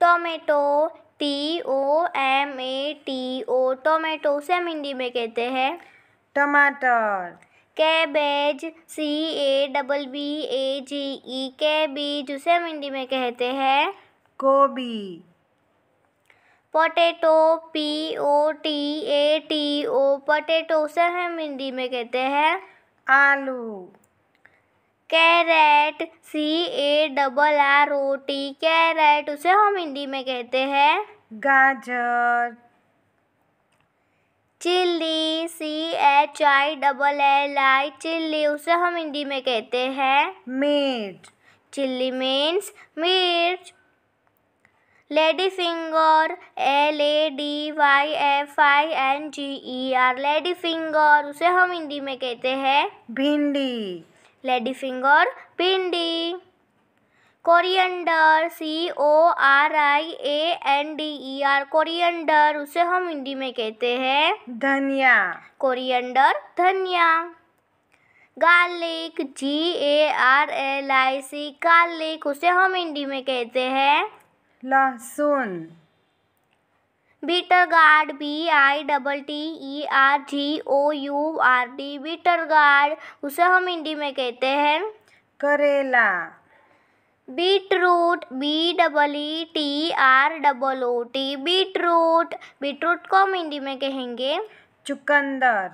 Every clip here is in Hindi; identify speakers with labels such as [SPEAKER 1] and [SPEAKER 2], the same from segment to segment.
[SPEAKER 1] tomato T O M A T O tomato उसे हम हिंदी में कहते हैं टमाटर cabbage C A double B A G E cabbage उसे हम हिंदी में कहते हैं गोभी potato P O T A T O potato उसे हम हिंदी में कहते हैं आलू carrot C A double R O T carrot उसे हम हिंदी में कहते हैं गाजर chilli C H I double L I chilli उसे हम हिंदी में कहते हैं मिर्च चिल्ली मीन्स मिर्च lady finger L A D Y F I N G E R lady finger उसे हम हिंदी में कहते हैं भिंडी लेडी फिंगर पिंडी coriander C O R I A N D E e R coriander उसे हम हिंदी में कहते हैं धनिया कोरिएंडर धनिया garlic G A R L I C garlic उसे हम हिंदी में कहते हैं लहसुन beater guard B I double T E R G O U R D bitter gourd उसे हम हिंदी में कहते हैं करेला beet root B double E T R double O T beet root beet root को हम हिंदी में कहेंगे चुकंदर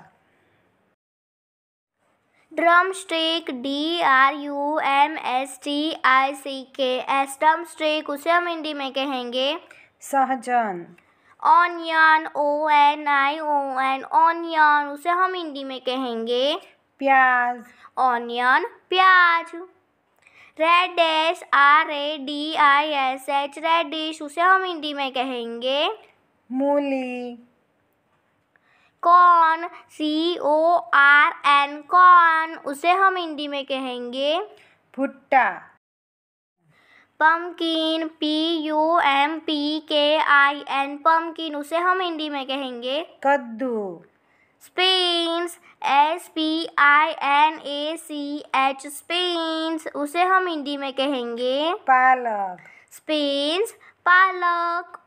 [SPEAKER 1] drum stick D R U M S T I C K S drum stick उसे हम हिंदी में कहेंगे सहजन onion O N I O N onion उसे हम हिंदी में कहेंगे प्याज ऑनियन प्याज S R A D I S H radish उसे हम हिंदी में कहेंगे मूली corn C O R N corn उसे हम हिंदी में कहेंगे भुट्टा pumpkin P U M P K I N pumpkin उसे हम हिंदी में कहेंगे कद्दू spinach S P I N A C H spinach उसे हम हिंदी में कहेंगे पालक स्पेन्स पालक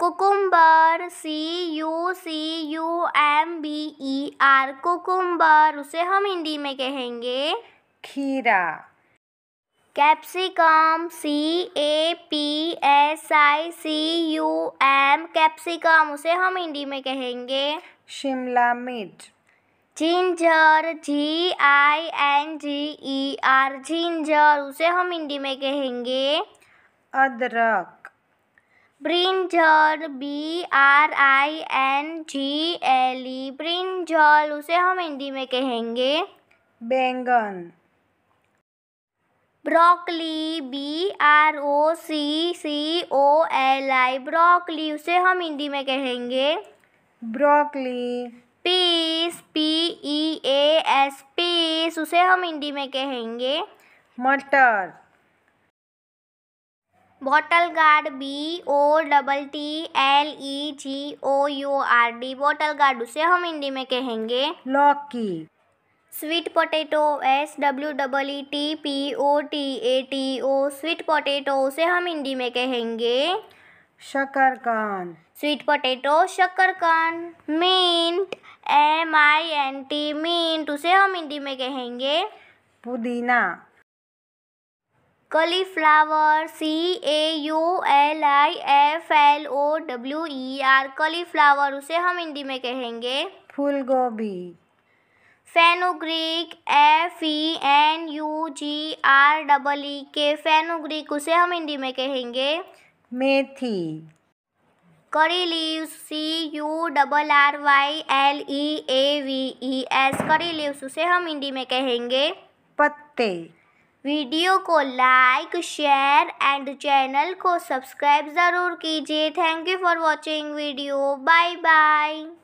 [SPEAKER 1] cucumber C U C U M B E R cucumber उसे हम हिंदी में कहेंगे खीरा capsicum C A P S I C U M capsicum उसे हम हिंदी में कहेंगे शिमला मिर्च ginger G I N G E R ginger उसे हम हिंदी में कहेंगे अदरक brinjal B are I N G L E e, brinjal उसे हम हिंदी में कहेंगे बैंगन broccoli B R O C C O L I broccoli उसे हम हिंदी में कहेंगे broccoli peas P E A S peas उसे हम हिंदी में कहेंगे मटर bottle gourd B O double T L E G O U R D bottle gourd उसे हम हिंदी में कहेंगे लौकी sweet potato S W double E T P O T A T O sweet potato उसे हम हिंदी में कहेंगे शकरकान स्वीट पोटैटो शकरकान mint M I N T mint उसे हम हिंदी में कहेंगे पुदीना cauliflower C A U L I F L O W E R cauliflower उसे हम हिंदी में कहेंगे फूल गोभी fenugreek F E N U G R double E K fenugreek उसे हम हिंदी में कहेंगे मेथी curry leaves C U double R Y L E A V E S curry leaves उसे हम हिंदी में कहेंगे पत्ते वीडियो को लाइक शेयर एंड चैनल को सब्सक्राइब ज़रूर कीजिए thank you for watching video bye bye